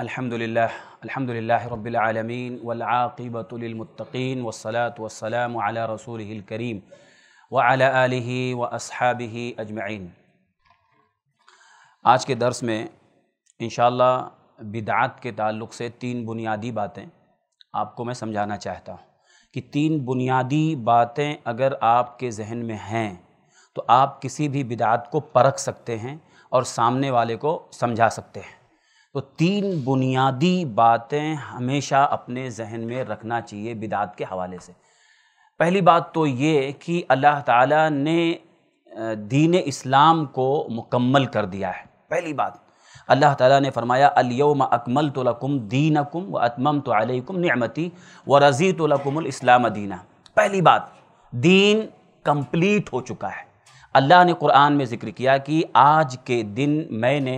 अल्हम्दुलिल्लाह अल्हम्दुलिल्लाह रब्बिल आलमीन वल आक़िबतु लिल मुत्तक़ीन वस्सलातु वस्सलामु अला रसूलिहिल करीम व अला आलिहि व अस्हाबिहि अजमईन आज के दर्स में इंशाल्लाह बिदात के ताल्लुक़ से तीन बुनियादी बातें आपको मैं समझाना चाहता हूँ कि तीन बुनियादी बातें अगर आपके जहन में हैं तो आप किसी भी बिदात को परख सकते हैं और सामने वाले को समझा सकते हैं तो तीन बुनियादी बातें हमेशा अपने जहन में रखना चाहिए बिदात के हवाले से पहली बात तो ये कि अल्लाह ताला ने दीन इस्लाम को मुकम्मल कर दिया है पहली बात अल्लाह ताला ने फरमाया अलयम अकमल तो लकुम दीन कुम व अतमम तो अलकुम नमती व रज़ी तो इस्लाम दीना पहली बात दीन कम्प्लीट हो चुका है अल्लाह ने कुरान में ज़िक्र किया कि आज के दिन मैंने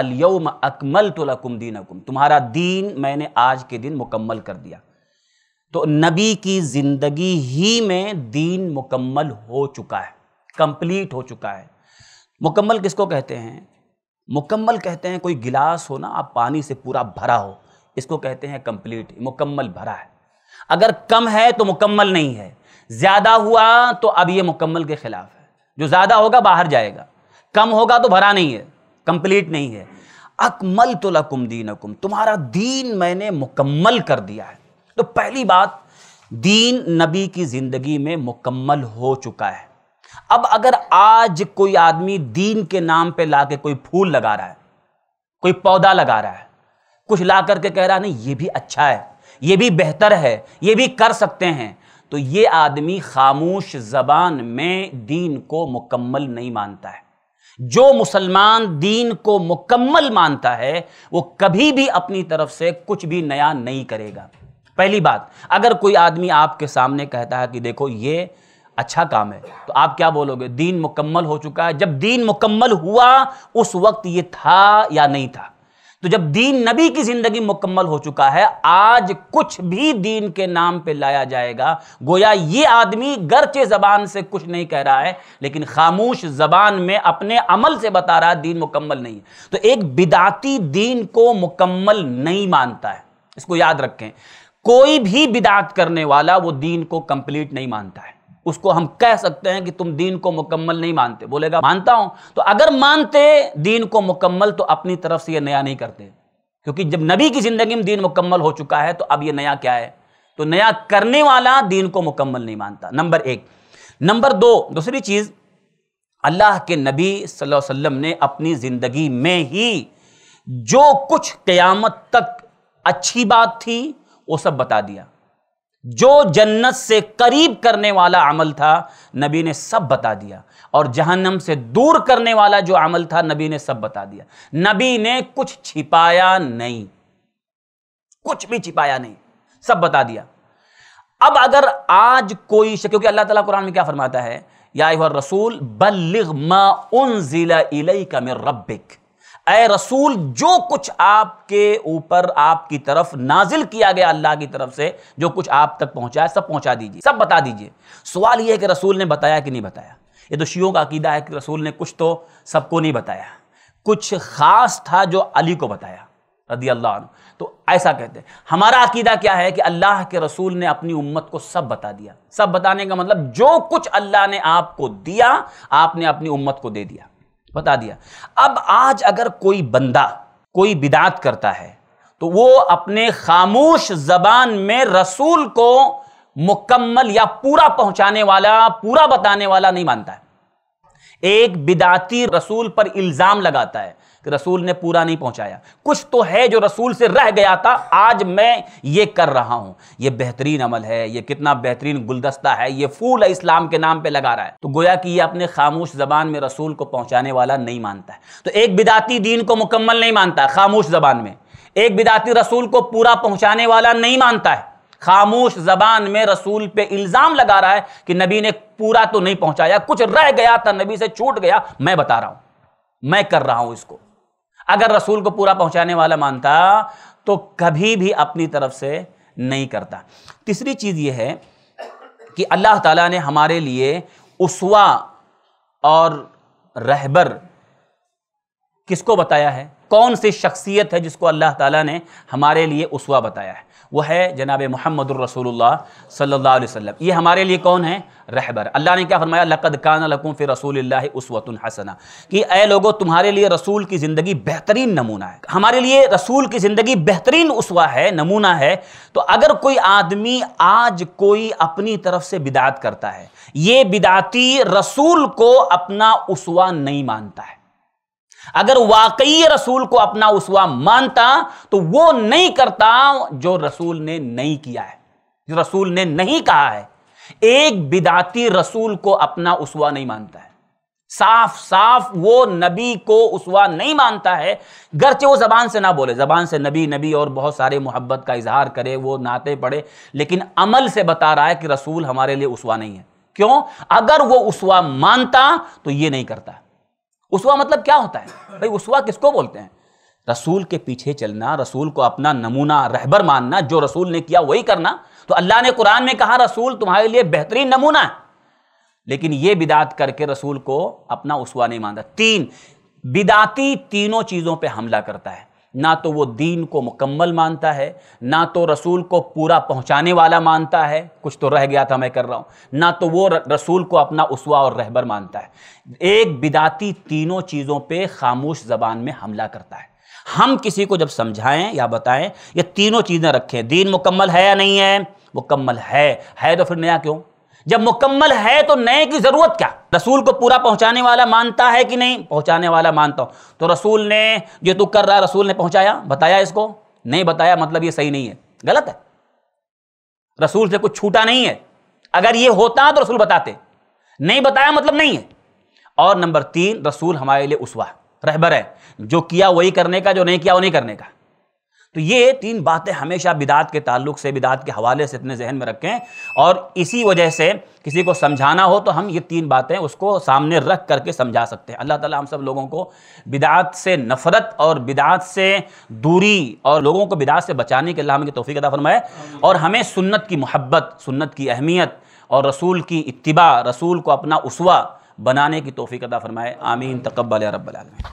अलयम अकमल तुलकुम दीन अकुम तुम्हारा दीन मैंने आज के दिन मुकम्मल कर दिया तो नबी की ज़िंदगी ही में दीन मुकम्मल हो चुका है कंप्लीट हो चुका है मुकम्मल किसको कहते हैं मुकम्मल कहते हैं कोई गिलास हो ना आप पानी से पूरा भरा हो इसको कहते हैं कंप्लीट मुकम्मल भरा है अगर कम है तो मुकम्मल नहीं है ज़्यादा हुआ तो अब ये मुकम्मल के ख़िलाफ़ है जो ज़्यादा होगा बाहर जाएगा कम होगा तो भरा नहीं है कंप्लीट नहीं है अकमल तो लकुम दीन अकुम तुम्हारा दीन मैंने मुकम्मल कर दिया है तो पहली बात दीन नबी की ज़िंदगी में मुकम्मल हो चुका है अब अगर आज कोई आदमी दीन के नाम पे ला के कोई फूल लगा रहा है कोई पौधा लगा रहा है कुछ ला करके कह रहा है नहीं ये भी अच्छा है ये भी बेहतर है ये भी कर सकते हैं तो ये आदमी खामोश ज़बान में दीन को मुकम्मल नहीं मानता है जो मुसलमान दीन को मुकम्मल मानता है वो कभी भी अपनी तरफ से कुछ भी नया नहीं करेगा पहली बात अगर कोई आदमी आपके सामने कहता है कि देखो ये अच्छा काम है तो आप क्या बोलोगे दीन मुकम्मल हो चुका है जब दीन मुकम्मल हुआ उस वक्त ये था या नहीं था तो जब दीन नबी की जिंदगी मुकम्मल हो चुका है आज कुछ भी दीन के नाम पे लाया जाएगा गोया ये आदमी गर्चे जबान से कुछ नहीं कह रहा है लेकिन खामोश जबान में अपने अमल से बता रहा है दीन मुकम्मल नहीं है तो एक बिदाती दीन को मुकम्मल नहीं मानता है इसको याद रखें कोई भी बिदात करने वाला वो दीन को कंप्लीट नहीं मानता है उसको हम कह सकते हैं कि तुम दीन को मुकम्मल नहीं मानते बोलेगा मानता हूं तो अगर मानते दीन को मुकम्मल तो अपनी तरफ से ये नया नहीं करते क्योंकि जब नबी की ज़िंदगी में दीन मुकम्मल हो चुका है तो अब ये नया क्या है तो नया करने वाला दीन को मुकम्मल नहीं मानता नंबर एक नंबर दो दूसरी चीज़ अल्लाह के नबी सल्लल्लाहु अलैहि वसल्लम ने अपनी ज़िंदगी में ही जो कुछ क़्यामत तक अच्छी बात थी वो सब बता दिया जो जन्नत से करीब करने वाला अमल था नबी ने सब बता दिया और जहन्नम से दूर करने वाला जो अमल था नबी ने सब बता दिया नबी ने कुछ छिपाया नहीं कुछ भी छिपाया नहीं सब बता दिया अब अगर आज कोई क्योंकि अल्लाह ताला कुरान में क्या फरमाता है या रसूल बल्लिग मा उन जिला का मेर रबिक ए रसूल जो कुछ आपके ऊपर आपकी तरफ नाजिल किया गया अल्लाह की तरफ से जो कुछ आप तक पहुंचा है सब पहुंचा दीजिए सब बता दीजिए सवाल यह है कि रसूल ने बताया कि नहीं बताया ये तो शियों का अकीदा है कि रसूल ने कुछ तो सबको नहीं बताया कुछ ख़ास था जो अली को बताया रदी अल्लाह तो ऐसा कहते हैं हमारा अकीदा क्या है कि अल्लाह के रसूल ने अपनी उम्मत को सब बता दिया सब बताने का मतलब जो कुछ अल्लाह ने आपको दिया आपने अपनी उम्मत को दे दिया बता दिया अब आज अगर कोई बंदा कोई बिदात करता है तो वो अपने खामोश जबान में रसूल को मुकम्मल या पूरा पहुंचाने वाला पूरा बताने वाला नहीं मानता है एक बिदाती रसूल पर इल्ज़ाम लगाता है कि रसूल ने पूरा नहीं पहुंचाया कुछ तो है जो रसूल से रह गया था आज मैं ये कर रहा हूं ये बेहतरीन अमल है ये कितना बेहतरीन गुलदस्ता है ये फूल है इस्लाम के नाम पे लगा रहा है तो गोया कि ये अपने खामोश जबान में रसूल को पहुंचाने वाला नहीं मानता है तो एक बिदाती दीन को मुकम्मल नहीं मानता खामोश जबान में एक बिदाती रसूल को पूरा पहुंचाने वाला नहीं मानता है खामोश जबान में रसूल पे इल्ज़ाम लगा रहा है कि नबी ने पूरा तो नहीं पहुंचाया कुछ रह गया था नबी से छूट गया मैं बता रहा हूं मैं कर रहा हूं इसको अगर रसूल को पूरा पहुंचाने वाला मानता तो कभी भी अपनी तरफ से नहीं करता तीसरी चीज़ यह है कि अल्लाह ताला ने हमारे लिए उसवा और रहबर किसको बताया है कौन सी शख्सियत है जिसको अल्लाह ताला ने हमारे लिए उसवा बताया है वो है जनाब मोहम्मद रसूलुल्लाह सल्ला वसम ये हमारे लिए कौन है रहबर अल्लाह ने क्या फरमाया लक़द कान लकूँ फ़िर रसूल उसवतन हसना कि ए लोगो तुम्हारे लिए रसूल की ज़िंदगी बेहतरीन नमूना है हमारे लिए रसूल की ज़िंदगी बेहतरीन उसवा है नमूना है तो अगर कोई आदमी आज कोई अपनी तरफ से बिदात करता है ये बिदाती रसूल को अपना उसवा नहीं मानता है अगर वाकई रसूल को अपना उसवा मानता तो वो नहीं करता जो रसूल ने नहीं किया है जो रसूल ने नहीं कहा है एक बिदाती रसूल को अपना उसवा नहीं मानता है साफ साफ वो नबी को उसवा नहीं मानता है गरचे वो जबान से ना बोले जबान से नबी नबी और बहुत सारे मोहब्बत का इजहार करे वो नाते पढ़े लेकिन अमल से बता रहा है कि रसूल हमारे लिए उसवा नहीं है क्यों अगर वो उसवा मानता तो ये नहीं करता उसवा मतलब क्या होता है भाई उसवा किसको बोलते हैं रसूल के पीछे चलना रसूल को अपना नमूना रहबर मानना जो रसूल ने किया वही करना तो अल्लाह ने कुरान में कहा रसूल तुम्हारे लिए बेहतरीन नमूना है लेकिन यह बिदात करके रसूल को अपना उसवा नहीं मानता तीन बिदाती तीनों चीज़ों पर हमला करता है ना तो वो दीन को मुकम्मल मानता है ना तो रसूल को पूरा पहुंचाने वाला मानता है कुछ तो रह गया था मैं कर रहा हूं ना तो वो रसूल को अपना उसवा और रहबर मानता है एक बिदाती तीनों चीज़ों पे खामोश ज़बान में हमला करता है हम किसी को जब समझाएं या बताएं ये तीनों चीज़ें रखें दीन मुकम्मल है या नहीं है मुकम्मल है है तो फिर नया क्यों जब मुकम्मल है तो नए की ज़रूरत क्या रसूल को पूरा पहुंचाने वाला मानता है कि नहीं पहुंचाने वाला मानता हूं तो रसूल ने जो तू कर रहा रसूल ने पहुंचाया बताया इसको नहीं बताया मतलब ये सही नहीं है गलत है रसूल से कुछ छूटा नहीं है अगर ये होता तो रसूल बताते नहीं बताया मतलब नहीं है और नंबर तीन रसूल हमारे लिए उसवा रहबर है जो किया वही करने का जो नहीं किया वो नहीं करने का तो ये तीन बातें हमेशा बिदात के ताल्लुक से बिदात के हवाले से अपने जहन में रखें और इसी वजह से किसी को समझाना हो तो हम ये तीन बातें उसको सामने रख करके समझा सकते हैं अल्लाह ताला हम सब लोगों को बिदात से नफरत और बिदात से दूरी और लोगों को बिदात से बचाने के अल्लाह हमें तोफ़ी अदा फरमाए और हमें सुन्नत की मोहब्बत सुन्नत की अहमियत और रसूल की इतबा रसूल को अपना उसवा बनाने की तोफ़ी अदा फरमाए आमीन तकबल रबालमीन